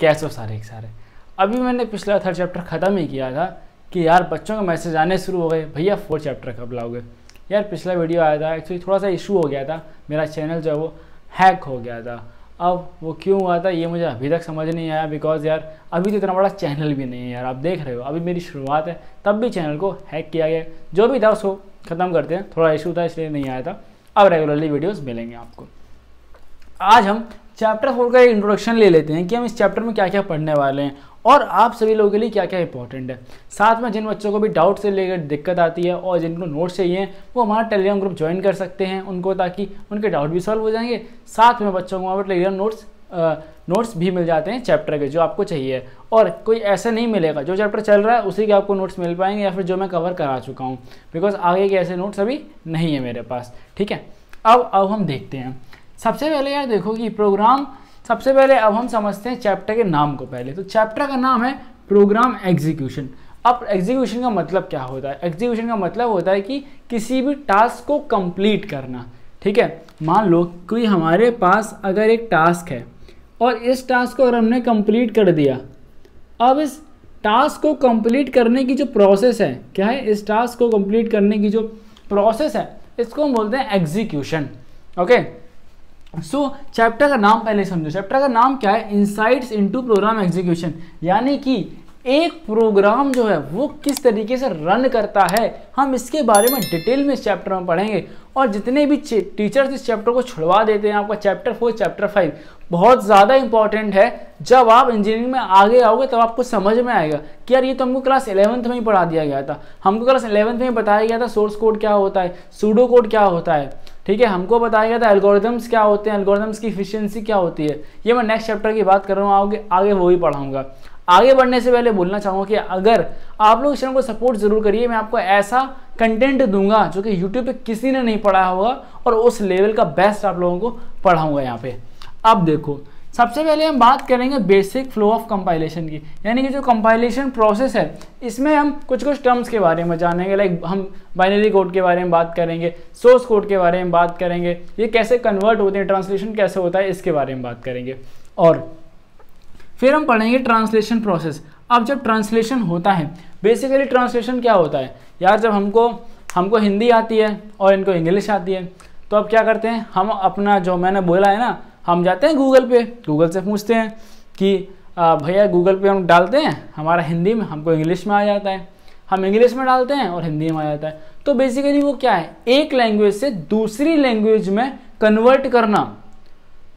कैसे हो सारे एक सारे अभी मैंने पिछला थर्ड चैप्टर ख़त्म ही किया था कि यार बच्चों के मैसेज आने शुरू हो गए भैया फोर्थ चैप्टर कब लाओगे यार पिछला वीडियो आया था एक्चुअली थोड़ा सा इशू हो गया था मेरा चैनल जो है वो हैक हो गया था अब वो क्यों हुआ था ये मुझे अभी तक समझ नहीं आया बिकॉज यार अभी तो इतना बड़ा चैनल भी नहीं है यार आप देख रहे हो अभी मेरी शुरुआत है तब भी चैनल को हैक किया गया जो भी था उसको ख़त्म करते हैं थोड़ा इशू था इसलिए नहीं आया था अब रेगुलरली वीडियोज़ मिलेंगे आपको आज हम चैप्टर फोर का एक इंट्रोडक्शन ले लेते हैं कि हम इस चैप्टर में क्या क्या पढ़ने वाले हैं और आप सभी लोगों के लिए क्या क्या इंपॉर्टेंट है साथ में जिन बच्चों को भी डाउट से लेकर दिक्कत आती है और जिनको नोट्स चाहिए वो हमारा टेलीग्राम ग्रुप ज्वाइन कर सकते हैं उनको ताकि उनके डाउट भी सॉल्व हो जाएंगे साथ में बच्चों को वहाँ पर टेलीग्राम नोट्स नोट्स भी मिल जाते हैं चैप्टर के जो आपको चाहिए और कोई ऐसा नहीं मिलेगा जो चैप्टर चल रहा है उसी के आपको नोट्स मिल पाएंगे या फिर जो मैं कवर करा चुका हूँ बिकॉज आगे के ऐसे नोट्स अभी नहीं है मेरे पास ठीक है अब अब हम देखते हैं सबसे पहले यार देखो कि प्रोग्राम सबसे पहले अब हम समझते हैं चैप्टर के नाम को पहले तो चैप्टर का नाम है प्रोग्राम एग्जीक्यूशन अब एग्जीक्यूशन का मतलब क्या होता है एग्जीक्यूशन का मतलब होता है कि किसी भी टास्क को कंप्लीट करना ठीक है मान लो कि हमारे पास अगर एक टास्क है और इस टास्क को अगर हमने कंप्लीट कर दिया अब इस टास्क को कंप्लीट करने की जो प्रोसेस है क्या है इस टास्क को कंप्लीट करने की जो प्रोसेस है इसको हम बोलते हैं execution okay okay? So so, chapter का नाम पहले समझो चैप्टर का नाम क्या है इनसाइट्स इनटू प्रोग्राम एग्जीक्यूशन यानी कि एक प्रोग्राम जो है वो किस तरीके से रन करता है हम इसके बारे में डिटेल में इस चैप्टर में पढ़ेंगे और जितने भी टीचर्स इस चैप्टर को छुड़वा देते हैं आपका चैप्टर फोर चैप्टर फाइव बहुत ज़्यादा इंपॉर्टेंट है जब आप इंजीनियरिंग में आगे आओगे तब आपको समझ में आएगा कि यार ये तो हमको क्लास इलेवंथ में ही पढ़ा दिया गया था हमको क्लास इलेवंथ में ही बताया गया था सोर्स कोड क्या होता है सूडो कोड क्या होता है ठीक है हमको बताया गया था एल्गोरिदम्स क्या होते हैं एल्गोरिदम्स की इफिशियंसी क्या होती है ये मैं नेक्स्ट चैप्टर की बात कर रहा हूँ आगे आगे वो ही पढ़ाऊंगा आगे बढ़ने से पहले बोलना चाहूँगा कि अगर आप लोग इस चैनल को सपोर्ट जरूर करिए मैं आपको ऐसा कंटेंट दूंगा जो कि यूट्यूब पर किसी ने नहीं पढ़ाया होगा और उस लेवल का बेस्ट आप लोगों को पढ़ाऊँगा यहाँ पे अब देखो सबसे पहले हम बात करेंगे बेसिक फ्लो ऑफ कंपाइलेशन की यानी कि जो कंपाइलेशन प्रोसेस है इसमें हम कुछ कुछ टर्म्स के बारे में जानेंगे लाइक हम बाइनरी कोड के बारे में बात करेंगे सोर्स कोड के बारे में बात करेंगे ये कैसे कन्वर्ट होते हैं ट्रांसलेशन कैसे होता है इसके बारे में बात करेंगे और फिर हम पढ़ेंगे ट्रांसलेशन प्रोसेस अब जब ट्रांसलेशन होता है बेसिकली ट्रांसलेशन क्या होता है यार जब हमको हमको हिंदी आती है और इनको इंग्लिश आती है तो अब क्या करते हैं हम अपना जो मैंने बोला है ना हम जाते हैं गूगल पे गूगल से पूछते हैं कि भैया गूगल पे हम डालते हैं हमारा हिंदी में हमको इंग्लिश में आ जाता है हम इंग्लिश में डालते हैं और हिंदी में आ जाता है तो बेसिकली वो क्या है एक लैंग्वेज से दूसरी लैंग्वेज में कन्वर्ट करना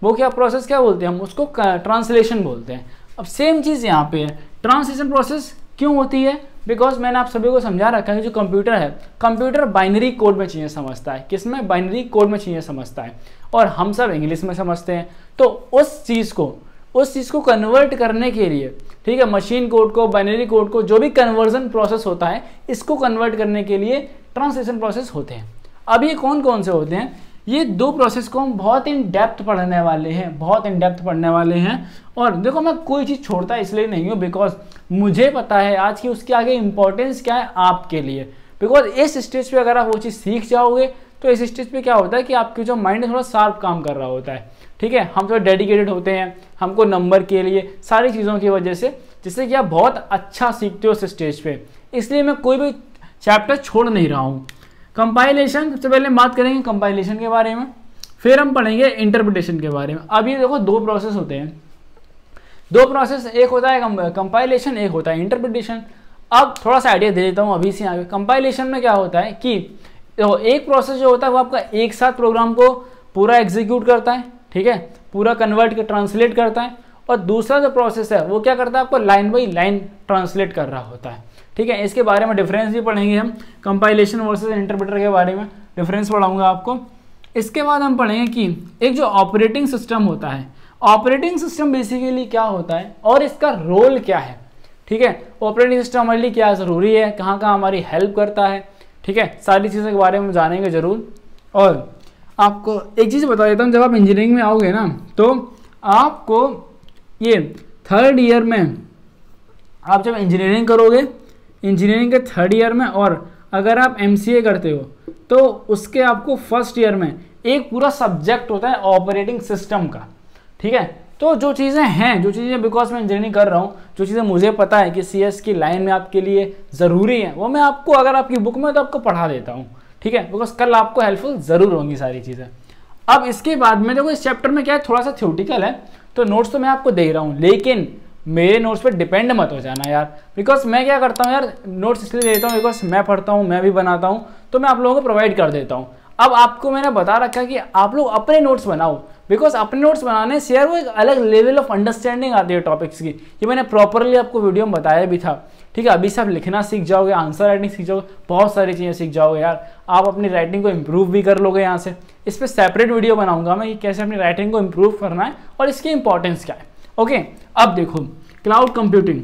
वो क्या प्रोसेस क्या बोलते हैं हम उसको ट्रांसलेशन बोलते हैं अब सेम चीज़ यहाँ पे है ट्रांसलेशन प्रोसेस क्यों होती है बिकॉज मैंने आप सभी को समझा रखा है कि जो कंप्यूटर है कंप्यूटर बाइनरी कोड में चीज़ें समझता है किस में बाइनरी कोड में चीज़ें समझता है और हम सब इंग्लिश में समझते हैं तो उस चीज़ को उस चीज़ को कन्वर्ट करने के लिए ठीक है मशीन कोड को बाइनरी कोड को जो भी कन्वर्जन प्रोसेस होता है इसको कन्वर्ट करने के लिए ट्रांसलेशन प्रोसेस होते हैं अब ये कौन कौन से होते हैं ये दो प्रोसेस को हम बहुत इन डेप्थ पढ़ने वाले हैं बहुत इन डेप्थ पढ़ने वाले हैं और देखो मैं कोई चीज़ छोड़ता इसलिए नहीं हूँ बिकॉज मुझे पता है आज की उसके आगे इंपॉर्टेंस क्या है आपके लिए बिकॉज इस स्टेज पे अगर आप वो चीज़ सीख जाओगे तो इस स्टेज पे क्या होता है कि आपके जो माइंड है थोड़ा शार्प काम कर रहा होता है ठीक है हम थोड़ा तो डेडिकेटेड होते हैं हमको नंबर के लिए सारी चीज़ों की वजह से जिससे कि आप बहुत अच्छा सीखते हो उस स्टेज पर इसलिए मैं कोई भी चैप्टर छोड़ नहीं रहा हूँ कंपाइलेशन सबसे पहले बात करेंगे कंपाइलेशन के बारे में फिर हम पढ़ेंगे इंटरप्रिटेशन के बारे में अब ये देखो दो प्रोसेस होते हैं दो प्रोसेस एक होता है कंपाइलेशन एक होता है इंटरप्रिटेशन अब थोड़ा सा आइडिया दे देता हूँ अभी से आगे कंपाइलेशन में क्या होता है कि देखो एक प्रोसेस जो होता है वो आपका एक साथ प्रोग्राम को पूरा एग्जीक्यूट करता है ठीक है पूरा कन्वर्ट कर ट्रांसलेट करता है और दूसरा जो प्रोसेस है वो क्या करता है आपको लाइन बाई लाइन ट्रांसलेट कर रहा होता है ठीक है इसके बारे में डिफरेंस भी पढ़ेंगे हम कंपाइलेशन वर्सेज इंटरप्रेटर के बारे में डिफरेंस पढ़ाऊंगा आपको इसके बाद हम पढ़ेंगे कि एक जो ऑपरेटिंग सिस्टम होता है ऑपरेटिंग सिस्टम बेसिकली क्या होता है और इसका रोल क्या है ठीक है ऑपरेटिंग सिस्टम हमारे लिए क्या ज़रूरी है कहाँ कहाँ हमारी हेल्प करता है ठीक है सारी चीज़ों के बारे में जानेंगे ज़रूर और आपको एक चीज़ बता देता हूँ जब आप इंजीनियरिंग में आओगे ना तो आपको ये थर्ड ईयर में आप जब इंजीनियरिंग करोगे इंजीनियरिंग के थर्ड ईयर में और अगर आप एम करते हो तो उसके आपको फर्स्ट ईयर में एक पूरा सब्जेक्ट होता है ऑपरेटिंग सिस्टम का ठीक है तो जो चीज़ें हैं जो चीज़ें बिकॉज मैं इंजीनियरिंग कर रहा हूँ जो चीज़ें मुझे पता है कि सी की लाइन में आपके लिए ज़रूरी है वो मैं आपको अगर आपकी बुक में तो आपको पढ़ा देता हूँ ठीक है बिकॉज कल आपको हेल्पफुल ज़रूर होंगी सारी चीज़ें अब इसके बाद में देखो इस चैप्टर में क्या है थोड़ा सा थ्योटिकल है तो नोट्स तो मैं आपको दे रहा हूँ लेकिन मेरे नोट्स पर डिपेंड मत हो जाना यार बिकॉज मैं क्या करता हूँ यार नोट्स इसलिए देता हूँ बिकॉज मैं पढ़ता हूँ मैं भी बनाता हूँ तो मैं आप लोगों को प्रोवाइड कर देता हूँ अब आपको मैंने बता रखा कि आप लोग अपने नोट्स बनाओ बिकॉज अपने नोट्स बनाने से यार वो एक अलग लेवल ऑफ अंडरस्टैंडिंग आती है टॉपिक्स की ये मैंने प्रॉपरली आपको वीडियो में बताया भी था ठीक है अभी से आप लिखना सीख जाओगे आंसर राइटिंग सीख जाओगे बहुत सारी चीज़ें सीख जाओगे यार आप अपनी राइटिंग को इम्प्रूव भी कर लोगे यहाँ से इस पर सेपरेट वीडियो बनाऊंगा मैं कि कैसे अपनी राइटिंग को इम्प्रूव करना है और इसकी इंपॉर्टेंस क्या है ओके अब देखो क्लाउड कंप्यूटिंग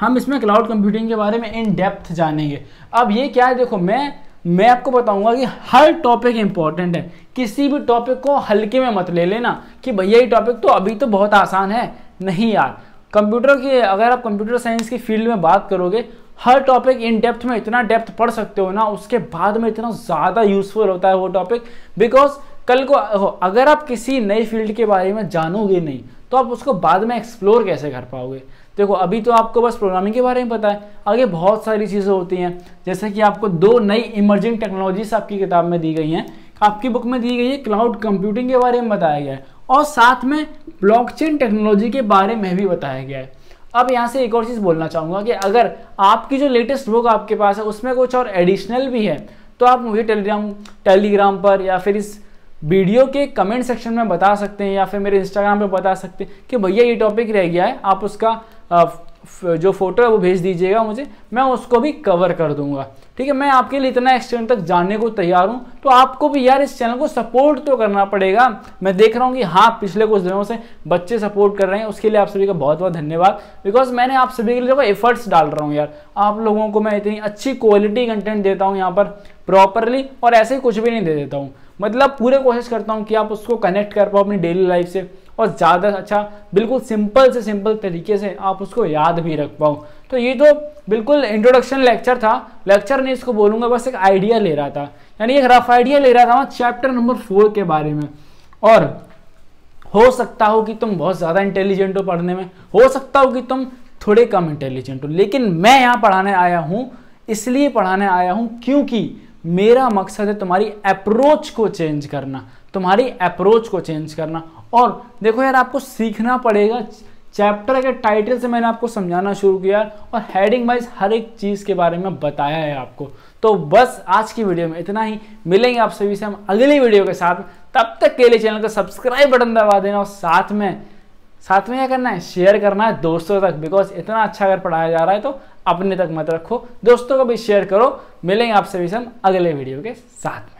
हम इसमें क्लाउड कंप्यूटिंग के बारे में इन डेप्थ जानेंगे अब ये क्या है देखो मैं मैं आपको बताऊंगा कि हर टॉपिक इंपॉर्टेंट है किसी भी टॉपिक को हल्के में मत ले लेना कि भैया ये टॉपिक तो अभी तो बहुत आसान है नहीं यार कंप्यूटर की अगर आप कंप्यूटर साइंस की फील्ड में बात करोगे हर टॉपिक इन डेप्थ में इतना डेप्थ पढ़ सकते हो ना उसके बाद में इतना ज़्यादा यूजफुल होता है वो टॉपिक बिकॉज कल को अगर आप किसी नई फील्ड के बारे में जानोगे नहीं तो आप उसको बाद में एक्सप्लोर कैसे कर पाओगे देखो अभी तो आपको बस प्रोग्रामिंग के बारे में पता है आगे बहुत सारी चीज़ें होती हैं जैसे कि आपको दो नई इमर्जिंग टेक्नोलॉजीज आपकी किताब में दी गई हैं आपकी बुक में दी गई है क्लाउड कंप्यूटिंग के बारे में बताया गया है और साथ में ब्लॉकचेन टेक्नोलॉजी के बारे में भी बताया गया है अब यहाँ से एक और चीज़ बोलना चाहूँगा कि अगर आपकी जो लेटेस्ट बुक आपके पास है उसमें कुछ और एडिशनल भी है तो आप मुझे टेलीग्राम टेलीग्राम पर या फिर इस वीडियो के कमेंट सेक्शन में बता सकते हैं या फिर मेरे इंस्टाग्राम पे बता सकते हैं कि भैया ये टॉपिक रह गया है आप उसका जो फोटो है वो भेज दीजिएगा मुझे मैं उसको भी कवर कर दूंगा ठीक है मैं आपके लिए इतना एक्सटेंड तक जाने को तैयार हूँ तो आपको भी यार इस चैनल को सपोर्ट तो करना पड़ेगा मैं देख रहा हूँ कि हाँ पिछले कुछ दिनों से बच्चे सपोर्ट कर रहे हैं उसके लिए आप सभी का बहुत बहुत धन्यवाद बिकॉज मैंने आप सभी के लिए जो एफर्ट्स डाल रहा हूँ यार आप लोगों को मैं इतनी अच्छी क्वालिटी कंटेंट देता हूँ यहाँ पर प्रॉपरली और ऐसे ही कुछ भी नहीं दे देता हूँ मतलब पूरे कोशिश करता हूँ कि आप उसको कनेक्ट कर पाओ अपनी डेली लाइफ से और ज़्यादा अच्छा बिल्कुल सिंपल से सिंपल तरीके से आप उसको याद भी रख पाओ तो ये तो बिल्कुल इंट्रोडक्शन लेक्चर था लेक्चर नहीं इसको बोलूँगा बस एक आइडिया ले रहा था यानी एक रफ आइडिया ले रहा था चैप्टर नंबर फोर के बारे में और हो सकता हो कि तुम बहुत ज़्यादा इंटेलिजेंट हो पढ़ने में हो सकता हो कि तुम थोड़े कम इंटेलिजेंट हो लेकिन मैं यहाँ पढ़ाने आया हूँ इसलिए पढ़ाने आया हूँ क्योंकि मेरा मकसद है तुम्हारी अप्रोच को चेंज करना तुम्हारी अप्रोच को चेंज करना और देखो यार आपको सीखना पड़ेगा चैप्टर के टाइटल से मैंने आपको समझाना शुरू किया और हेडिंग वाइज हर एक चीज़ के बारे में बताया है आपको तो बस आज की वीडियो में इतना ही मिलेंगे आप सभी से हम अगली वीडियो के साथ तब तक के लिए चैनल का सब्सक्राइब बटन दबा देना और साथ में साथ में क्या करना है शेयर करना है दोस्तों तक बिकॉज इतना अच्छा अगर पढ़ाया जा रहा है तो अपने तक मत रखो दोस्तों को भी शेयर करो मिलेंगे आप सभी से हम अगले वीडियो के साथ में